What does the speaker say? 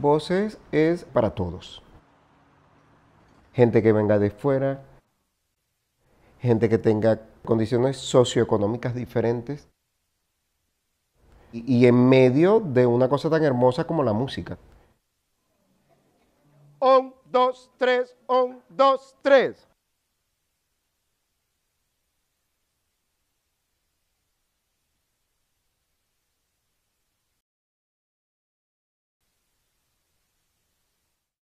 voces es para todos. Gente que venga de fuera, gente que tenga condiciones socioeconómicas diferentes y, en medio de una cosa tan hermosa como la música. Un, dos, tres, un, dos, tres.